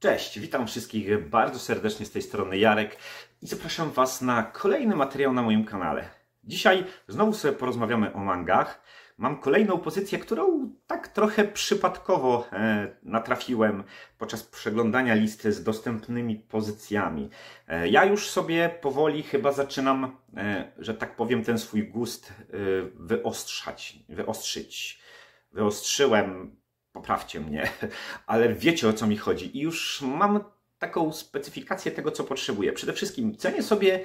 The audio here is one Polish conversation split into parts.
Cześć, witam wszystkich bardzo serdecznie z tej strony Jarek i zapraszam Was na kolejny materiał na moim kanale. Dzisiaj znowu sobie porozmawiamy o mangach. Mam kolejną pozycję, którą tak trochę przypadkowo e, natrafiłem podczas przeglądania listy z dostępnymi pozycjami. E, ja już sobie powoli chyba zaczynam, e, że tak powiem, ten swój gust wyostrzać, wyostrzyć. Wyostrzyłem, poprawcie mnie, ale wiecie o co mi chodzi. I już mam taką specyfikację tego, co potrzebuję. Przede wszystkim cenię sobie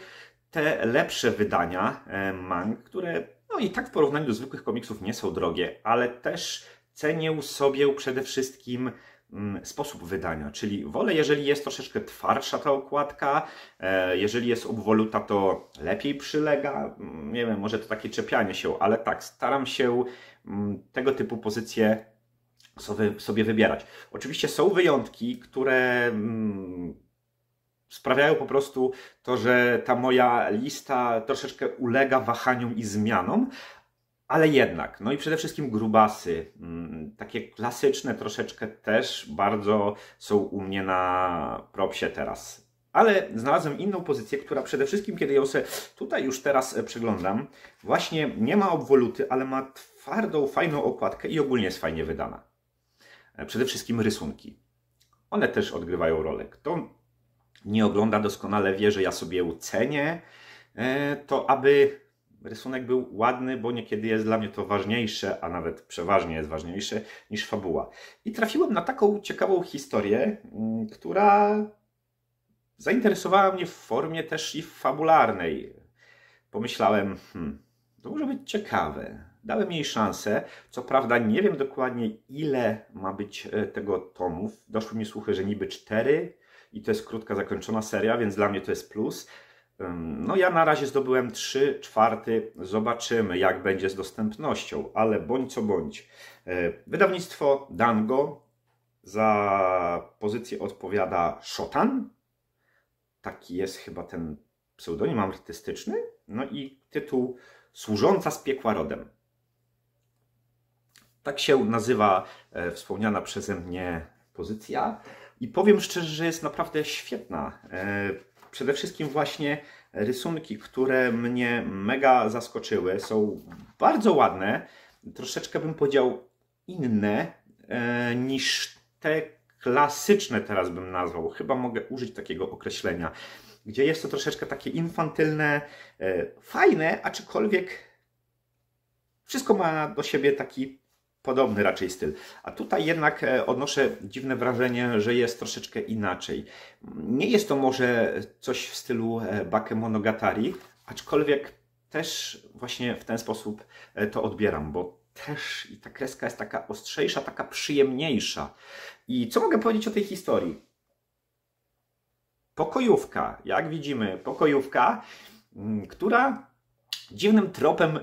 te lepsze wydania e, mang, które no i tak w porównaniu do zwykłych komiksów nie są drogie, ale też cenię sobie przede wszystkim mm, sposób wydania, czyli wolę, jeżeli jest troszeczkę twardsza ta okładka, e, jeżeli jest obwoluta, to lepiej przylega, mm, nie wiem, może to takie czepianie się, ale tak, staram się mm, tego typu pozycje sobie, sobie wybierać. Oczywiście są wyjątki, które sprawiają po prostu to, że ta moja lista troszeczkę ulega wahaniom i zmianom, ale jednak, no i przede wszystkim grubasy, mm, takie klasyczne troszeczkę też bardzo są u mnie na propsie teraz. Ale znalazłem inną pozycję, która przede wszystkim, kiedy ją sobie tutaj już teraz e, przeglądam, właśnie nie ma obwoluty, ale ma twardą, fajną okładkę i ogólnie jest fajnie wydana. E, przede wszystkim rysunki. One też odgrywają rolę. Kto nie ogląda doskonale, wie, że ja sobie ucenię, e, to aby rysunek był ładny, bo niekiedy jest dla mnie to ważniejsze, a nawet przeważnie jest ważniejsze niż fabuła. I trafiłem na taką ciekawą historię, mm, która zainteresowała mnie w formie też i fabularnej. Pomyślałem, hmm, to może być ciekawe. Dałem jej szansę. Co prawda nie wiem dokładnie, ile ma być e, tego tomów. Doszły mi słuchy, że niby cztery i to jest krótka, zakończona seria, więc dla mnie to jest plus. No ja na razie zdobyłem 3 czwarty, zobaczymy jak będzie z dostępnością, ale bądź co bądź. E, wydawnictwo Dango za pozycję odpowiada Shotan, taki jest chyba ten pseudonim artystyczny, no i tytuł Służąca z piekła rodem. Tak się nazywa e, wspomniana przeze mnie pozycja. I powiem szczerze, że jest naprawdę świetna. E, przede wszystkim właśnie rysunki, które mnie mega zaskoczyły, są bardzo ładne. Troszeczkę bym powiedział inne e, niż te klasyczne teraz bym nazwał. Chyba mogę użyć takiego określenia. Gdzie jest to troszeczkę takie infantylne, e, fajne, aczkolwiek wszystko ma do siebie taki podobny raczej styl. A tutaj jednak e, odnoszę dziwne wrażenie, że jest troszeczkę inaczej. Nie jest to może coś w stylu e, Bakemonogatari, Monogatari, aczkolwiek też właśnie w ten sposób e, to odbieram, bo też i ta kreska jest taka ostrzejsza, taka przyjemniejsza. I co mogę powiedzieć o tej historii? Pokojówka, jak widzimy, pokojówka, mm, która dziwnym tropem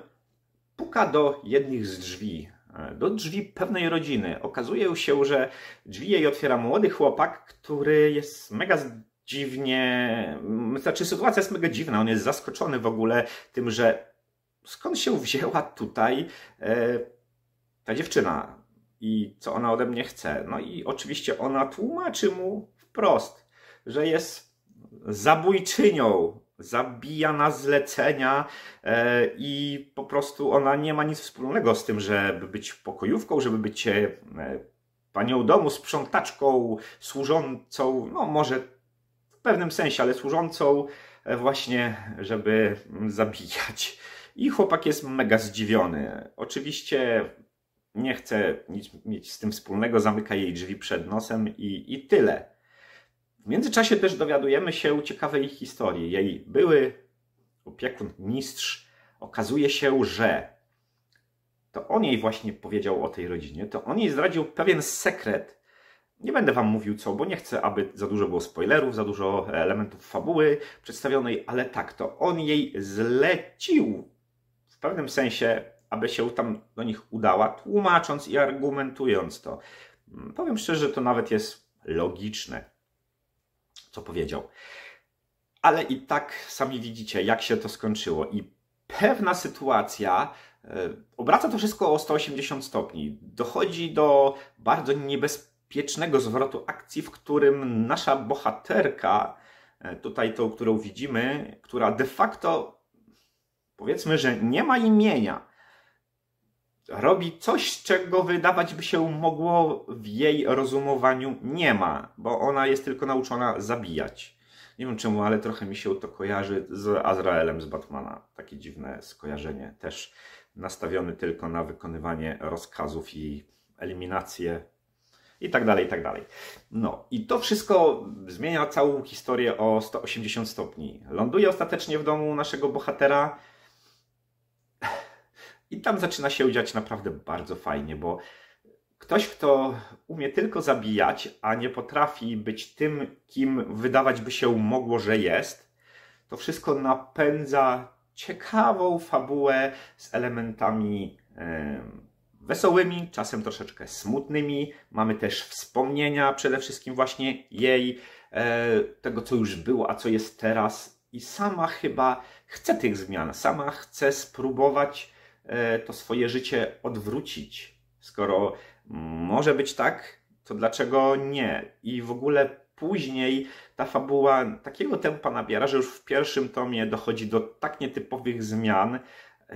puka do jednych z drzwi E, do drzwi pewnej rodziny. Okazuje się, że drzwi jej otwiera młody chłopak, który jest mega dziwnie. Znaczy, sytuacja jest mega dziwna. On jest zaskoczony w ogóle tym, że skąd się wzięła tutaj e, ta dziewczyna i co ona ode mnie chce. No i oczywiście ona tłumaczy mu wprost, że jest zabójczynią zabija na zlecenia e, i po prostu ona nie ma nic wspólnego z tym, żeby być pokojówką, żeby być e, panią domu, sprzątaczką, służącą, no może w pewnym sensie, ale służącą e, właśnie, żeby zabijać. I chłopak jest mega zdziwiony. Oczywiście nie chce nic mieć z tym wspólnego, zamyka jej drzwi przed nosem i, i tyle. W międzyczasie też dowiadujemy się ciekawej historii. Jej były opiekun, mistrz, okazuje się, że to on jej właśnie powiedział o tej rodzinie, to on jej zdradził pewien sekret. Nie będę wam mówił co, bo nie chcę, aby za dużo było spoilerów, za dużo elementów fabuły przedstawionej, ale tak, to on jej zlecił w pewnym sensie, aby się tam do nich udała, tłumacząc i argumentując to. Mm, powiem szczerze, że to nawet jest logiczne co powiedział. Ale i tak sami widzicie, jak się to skończyło. I pewna sytuacja e, obraca to wszystko o 180 stopni. Dochodzi do bardzo niebezpiecznego zwrotu akcji, w którym nasza bohaterka, e, tutaj tą, którą widzimy, która de facto powiedzmy, że nie ma imienia, robi coś, czego wydawać by się mogło w jej rozumowaniu nie ma, bo ona jest tylko nauczona zabijać. Nie wiem czemu, ale trochę mi się to kojarzy z Azraelem z Batmana. Takie dziwne skojarzenie. Też nastawiony tylko na wykonywanie rozkazów i eliminację i tak dalej, i tak dalej. No i to wszystko zmienia całą historię o 180 stopni. Ląduje ostatecznie w domu naszego bohatera, i tam zaczyna się dziać naprawdę bardzo fajnie, bo ktoś, kto umie tylko zabijać, a nie potrafi być tym, kim wydawać by się mogło, że jest, to wszystko napędza ciekawą fabułę z elementami wesołymi, czasem troszeczkę smutnymi. Mamy też wspomnienia, przede wszystkim właśnie jej, e, tego co już było, a co jest teraz. I sama chyba chce tych zmian, sama chce spróbować E, to swoje życie odwrócić. Skoro może być tak, to dlaczego nie? I w ogóle później ta fabuła takiego tempa nabiera, że już w pierwszym tomie dochodzi do tak nietypowych zmian,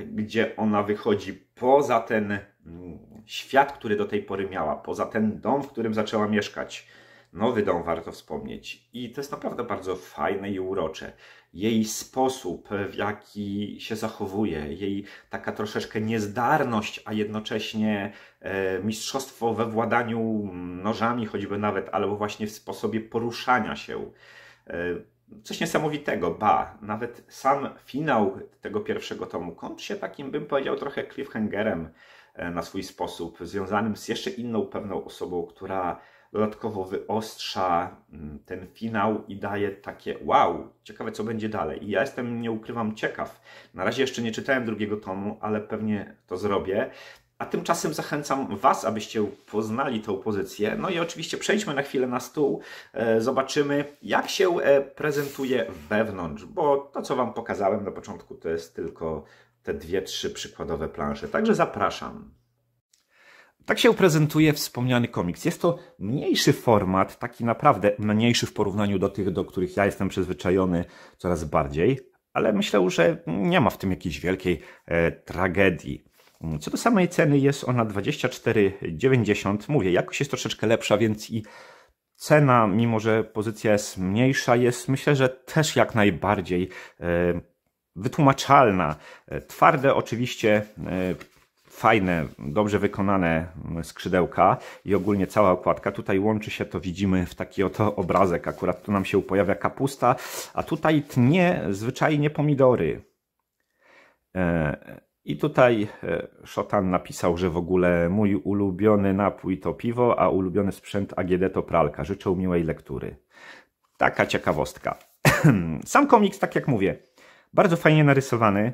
gdzie ona wychodzi poza ten mm, świat, który do tej pory miała, poza ten dom, w którym zaczęła mieszkać Nowy dom warto wspomnieć. I to jest naprawdę bardzo fajne i urocze. Jej sposób, w jaki się zachowuje, jej taka troszeczkę niezdarność, a jednocześnie e, mistrzostwo we władaniu nożami, choćby nawet, albo właśnie w sposobie poruszania się e, coś niesamowitego, ba, nawet sam finał tego pierwszego tomu kończy się takim, bym powiedział, trochę cliffhangerem e, na swój sposób, związanym z jeszcze inną pewną osobą, która dodatkowo wyostrza mm, ten finał i daje takie wow, ciekawe co będzie dalej. I ja jestem, nie ukrywam, ciekaw. Na razie jeszcze nie czytałem drugiego tomu, ale pewnie to zrobię. A tymczasem zachęcam Was, abyście poznali tę pozycję. No i oczywiście przejdźmy na chwilę na stół, e, zobaczymy jak się e, prezentuje wewnątrz, bo to co Wam pokazałem na początku to jest tylko te dwie, trzy przykładowe plansze. Także zapraszam. Tak się prezentuje wspomniany komiks. Jest to mniejszy format, taki naprawdę mniejszy w porównaniu do tych, do których ja jestem przyzwyczajony coraz bardziej, ale myślę, że nie ma w tym jakiejś wielkiej e, tragedii. Co do samej ceny jest ona 24,90. Mówię, jakość jest troszeczkę lepsza, więc i cena, mimo że pozycja jest mniejsza, jest myślę, że też jak najbardziej e, wytłumaczalna. E, twarde oczywiście e, fajne, dobrze wykonane mm, skrzydełka i ogólnie cała okładka. Tutaj łączy się to, widzimy w taki oto obrazek. Akurat tu nam się pojawia kapusta, a tutaj tnie zwyczajnie pomidory. E, I tutaj e, Szotan napisał, że w ogóle mój ulubiony napój to piwo, a ulubiony sprzęt AGD to pralka. Życzę miłej lektury. Taka ciekawostka. Sam komiks, tak jak mówię, bardzo fajnie narysowany.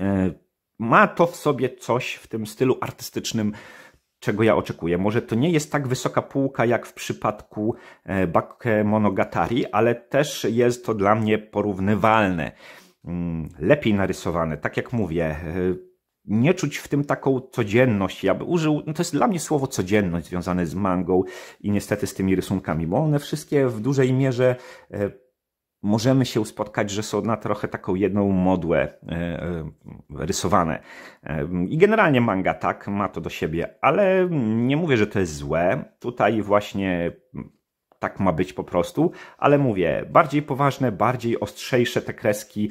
E, ma to w sobie coś w tym stylu artystycznym, czego ja oczekuję. Może to nie jest tak wysoka półka jak w przypadku e, Bakke Monogatari, ale też jest to dla mnie porównywalne. Mm, lepiej narysowane, tak jak mówię. E, nie czuć w tym taką codzienność. Ja by użył, no to jest dla mnie słowo codzienność związane z mangą i niestety z tymi rysunkami, bo one wszystkie w dużej mierze e, możemy się spotkać, że są na trochę taką jedną modłę e, e, rysowane. E, I generalnie manga tak ma to do siebie, ale nie mówię, że to jest złe. Tutaj właśnie tak ma być po prostu, ale mówię, bardziej poważne, bardziej ostrzejsze te kreski,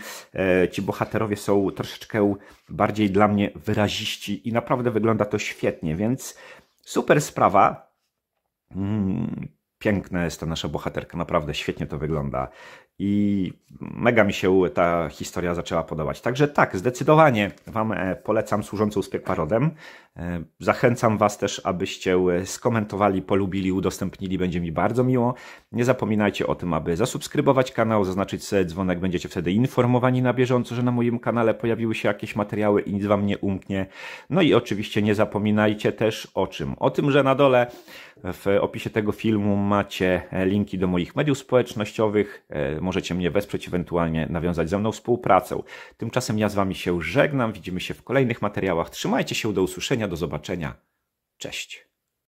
ci bohaterowie są troszeczkę bardziej dla mnie wyraziści i naprawdę wygląda to świetnie, więc super sprawa. Mm, piękna jest ta nasza bohaterka, naprawdę świetnie to wygląda. I mega mi się ta historia zaczęła podobać. Także tak, zdecydowanie Wam e, polecam służącą z Piekparodem. E, zachęcam Was też, abyście e, skomentowali, polubili, udostępnili, będzie mi bardzo miło. Nie zapominajcie o tym, aby zasubskrybować kanał, zaznaczyć sobie dzwonek, będziecie wtedy informowani na bieżąco, że na moim kanale pojawiły się jakieś materiały i nic Wam nie umknie. No i oczywiście nie zapominajcie też o czym? O tym, że na dole w opisie tego filmu macie e, linki do moich mediów społecznościowych, e, możecie mnie wesprzeć, ewentualnie nawiązać ze mną współpracę. Tymczasem ja z Wami się żegnam, widzimy się w kolejnych materiałach. Trzymajcie się, do usłyszenia, do zobaczenia. Cześć.